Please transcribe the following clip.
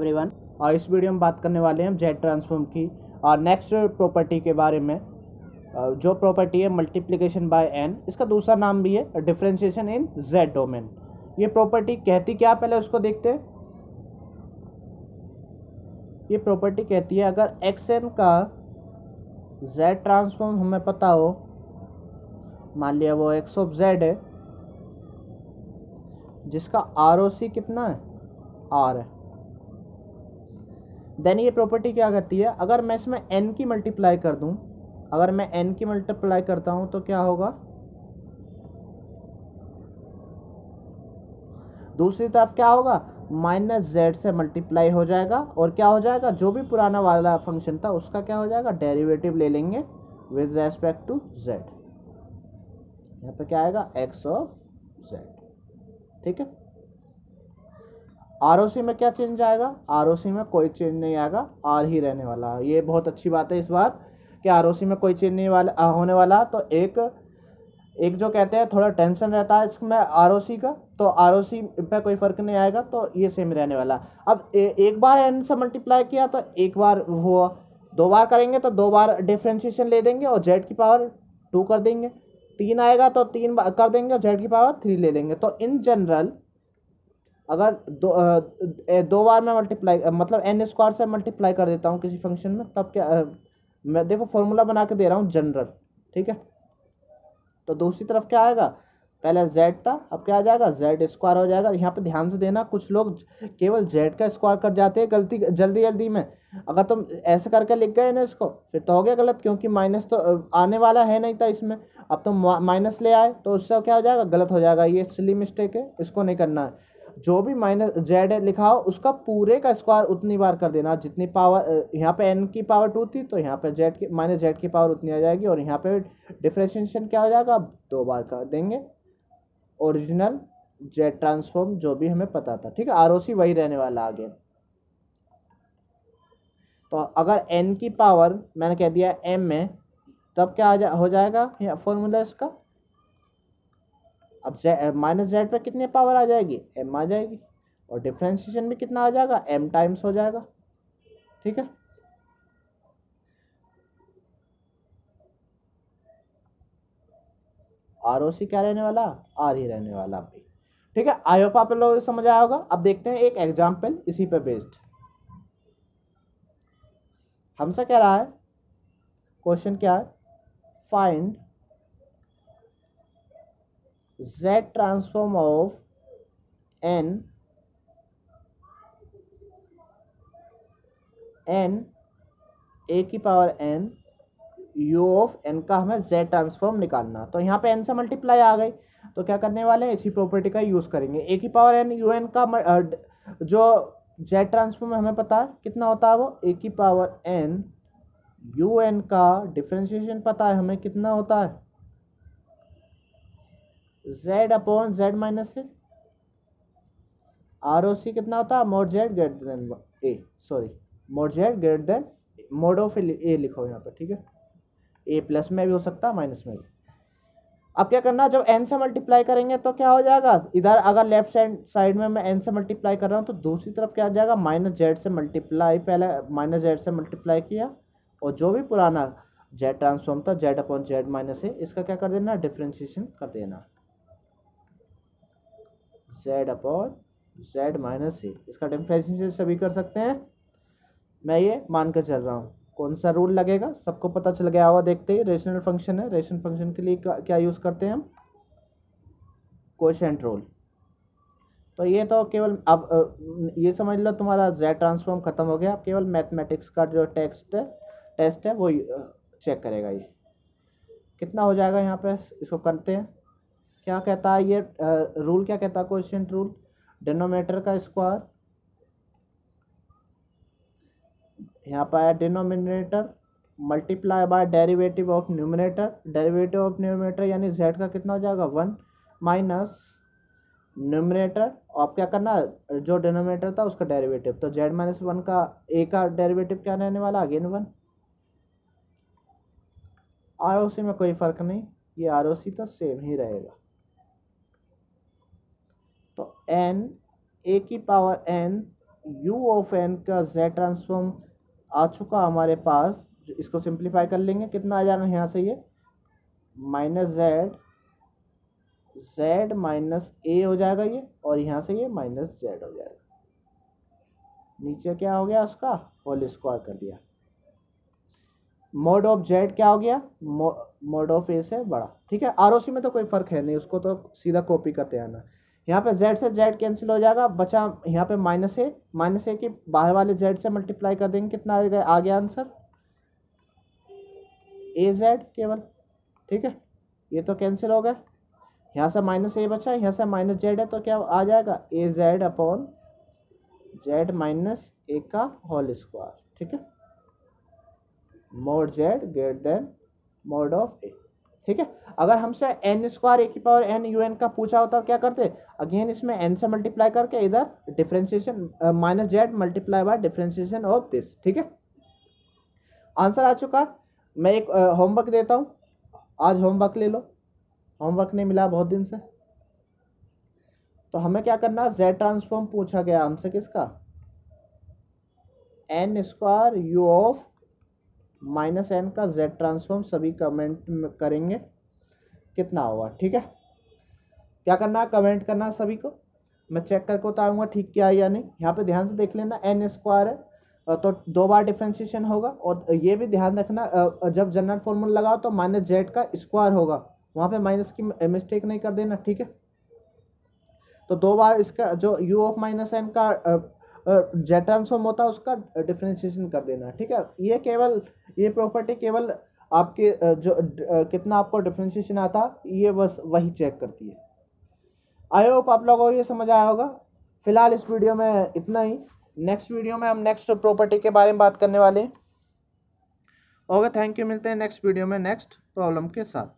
everyone और इस video में बात करने वाले हैं जेड ट्रांसफॉर्म की और नेक्स्ट प्रॉपर्टी के बारे में जो प्रॉपर्टी है मल्टीप्लिकेशन बाय एन इसका दूसरा नाम भी है डिफ्रेंशिएशन इन जेड डोमेन ये प्रॉपर्टी कहती क्या पहले उसको देखते हैं ये प्रॉपर्टी कहती है अगर एक्स एन का जेड ट्रांसफॉर्म हमें पता हो मान लिया वो एक्स ऑफ जेड है जिसका आर ओ सी कितना है आर है देन ये प्रॉपर्टी क्या करती है अगर मैं इसमें एन की मल्टीप्लाई कर दूँ अगर मैं एन की मल्टीप्लाई करता हूँ तो क्या होगा दूसरी तरफ क्या होगा माइनस जेड से मल्टीप्लाई हो जाएगा और क्या हो जाएगा जो भी पुराना वाला फंक्शन था उसका क्या हो जाएगा डेरिवेटिव ले लेंगे विद रेस्पेक्ट टू जेड यहाँ पे क्या आएगा एक्स ऑफ जेड ठीक है आर में क्या चेंज आएगा आर में कोई चेंज नहीं आएगा आर ही रहने वाला है ये बहुत अच्छी बात है इस बार कि आर में कोई चेंज नहीं वाला होने वाला तो एक एक जो कहते हैं थोड़ा टेंशन रहता है इसमें आर का तो आर पर कोई फ़र्क नहीं आएगा तो ये सेम रहने वाला अब ए, एक बार एन से मल्टीप्लाई किया तो एक बार हुआ दो बार करेंगे तो दो बार डिफ्रेंशिएशन ले देंगे और जेड की पावर टू कर देंगे तीन आएगा तो तीन कर देंगे और जेड की पावर थ्री ले लेंगे तो इन जनरल अगर दो दो बार मैं मल्टीप्लाई मतलब एन स्क्वायर से मल्टीप्लाई कर देता हूँ किसी फंक्शन में तब क्या मैं देखो फॉर्मूला बना के दे रहा हूँ जनरल ठीक है तो दूसरी तरफ क्या आएगा पहले जेड था अब क्या आ जाएगा जेड स्क्वायर हो जाएगा यहाँ पे ध्यान से देना कुछ लोग केवल जेड का स्क्वायर कर जाते हैं गलती जल्दी जल्दी में अगर तुम ऐसे करके लिख गए ना इसको फिर तो हो गया गलत क्योंकि माइनस तो आने वाला है नहीं था इसमें अब तुम तो माइनस ले आए तो उससे क्या हो जाएगा गलत हो जाएगा ये सिली मिस्टेक है इसको नहीं करना है जो भी माइनस जेड लिखा हो उसका पूरे का स्क्वायर उतनी बार कर देना जितनी पावर यहाँ पे एन की पावर टू थी तो यहाँ पे जेड की माइनस जेड की पावर उतनी आ जाएगी और यहाँ पे डिफ्रेंशिएशन क्या हो जाएगा दो बार कर देंगे ओरिजिनल जेड ट्रांसफॉर्म जो भी हमें पता था ठीक है आर वही रहने वाला आगे तो अगर एन की पावर मैंने कह दिया एम में तब क्या हो जाएगा फॉर्मूला इसका अब माइनस जेड पर कितनी पावर आ जाएगी एम आ जाएगी और डिफ्रेंशिएशन भी कितना आ जाएगा एम टाइम्स हो जाएगा ठीक है आर ओ सी क्या रहने वाला आर ही रहने वाला भाई ठीक है आई होप आप लोगों को समझ आया होगा अब देखते हैं एक एग्जाम्पल इसी पे बेस्ड हमसे कह रहा है क्वेश्चन क्या है find z transform of n n A की power N U of N का हमें जेड ट्रांसफॉर्म निकालना तो यहाँ पे एन से मल्टीप्लाई आ गई तो क्या करने वाले हैं इसी प्रॉपर्टी का यूज़ करेंगे ए की पावर एन यू एन का जो जेड ट्रांसफॉर्म हमें पता है कितना होता है वो ए की पावर एन यू एन का डिफ्रेंशिएशन पता है हमें कितना होता है जेड अपॉन जेड माइनस है आर ओ सी कितना होता है mod Z greater than A sorry mod Z greater than mod of A लिखो यहाँ पर ठीक है ए प्लस में भी हो सकता है माइनस में भी अब क्या करना जब एन से मल्टीप्लाई करेंगे तो क्या हो जाएगा इधर अगर लेफ्ट साइड साइड में मैं एन से मल्टीप्लाई कर रहा हूँ तो दूसरी तरफ क्या आ जाएगा माइनस जेड से मल्टीप्लाई पहले माइनस जेड से मल्टीप्लाई किया और जो भी पुराना जेड ट्रांसफॉर्म था Z upon Z minus A इसका क्या कर देना डिफ्रेंशिएशन कर देना Z upon Z minus A इसका डिफ्रेंशिएशन सभी कर सकते हैं मैं ये मान कर चल रहा हूँ कौन सा रूल लगेगा सबको पता चल गया हुआ देखते ही रेशनल फंक्शन है रेशनल फंक्शन के लिए क्या यूज़ करते हैं हम क्वेश्चन रूल तो ये तो केवल अब ये समझ लो तुम्हारा जेड ट्रांसफॉर्म खत्म हो गया अब केवल मैथमेटिक्स का जो टेक्स्ट है टेस्ट है वो चेक करेगा ये कितना हो जाएगा यहाँ पे इसको करते हैं क्या कहता है ये रूल क्या कहता है क्वेश्चन रूल डिनोमीटर का स्क्वायर यहाँ पर आया denominator multiply by derivative of numerator derivative of numerator यानी जेड का कितना हो जाएगा वन माइनस न्यूमिनेटर आप क्या करना जो डिनोमिनेटर था उसका डेरिवेटिव तो जेड माइनस वन का ए का डेरिवेटिव क्या रहने वाला अगेन वन आर में कोई फ़र्क नहीं ये आर तो सेम ही रहेगा तो एन ए की power N U of N का जेड ट्रांसफॉर्म आ चुका हमारे पास जो इसको सिंप्लीफाई कर लेंगे कितना आ जाएगा यहाँ से ये minus Z Z minus A हो जाएगा ये और यहाँ से ये माइनस जेड हो जाएगा नीचे क्या हो गया उसका होल स्क्वायर कर दिया मोड ऑफ जेड क्या हो गया मोड ऑफ ए से बड़ा ठीक है सी में तो कोई फ़र्क है नहीं उसको तो सीधा कॉपी करते आना यहाँ पे z से z कैंसिल हो जाएगा बचा यहाँ पे माइनस ए माइनस ए की बाहर वाले z से मल्टीप्लाई कर देंगे कितना आ गया आ गया आंसर ए जेड केवल ठीक है ये तो कैंसिल हो गया यहाँ से माइनस ए बचा यहाँ से माइनस जेड है तो क्या आ जाएगा A Z upon Z minus A का होल स्क्वायर ठीक है mod Z great than mod of A ठीक है अगर हमसे एन स्क्वायर ए की पावर एन यू एन का पूछा होता तो क्या करते अगेन इसमें एन से मल्टीप्लाई करके इधर differentiation minus Z multiply by differentiation of this ठीक है आंसर आ चुका मैं एक होमवर्क देता हूँ आज होमवर्क ले लो होमवर्क नहीं मिला बहुत दिन से तो हमें क्या करना जेड ट्रांसफॉर्म पूछा गया हमसे किसका N square U of minus N का जेड ट्रांसफॉर्म सभी कमेंट करेंगे कितना होगा ठीक है क्या करना है कमेंट करना है सभी को मैं चेक करके बताऊँगा ठीक क्या है या नहीं यहाँ पे ध्यान से देख लेना एन स्क्वायर है तो दो बार डिफ्रेंशिएशन होगा और ये भी ध्यान रखना जब जनरल फॉर्मूला लगाओ तो माइनस जेड का स्क्वायर होगा वहाँ पे माइनस की मिस्टेक नहीं कर देना ठीक है तो दो बार इसका जो यू ऑफ माइनस एन का जेड ट्रांसफॉर्म होता है उसका डिफ्रेंशिएशन कर देना ठीक है ये केवल ये प्रॉपर्टी केवल आपके जो कितना आपको डिफ्रेंशिएशन आता ये बस वही चेक करती है आई होप आप लोगों को ये समझ आया होगा फिलहाल इस वीडियो में इतना ही नेक्स्ट वीडियो में हम नेक्स्ट प्रॉपर्टी के बारे में बात करने वाले हैं ओके थैंक यू मिलते हैं नेक्स्ट वीडियो में नेक्स्ट प्रॉब्लम के साथ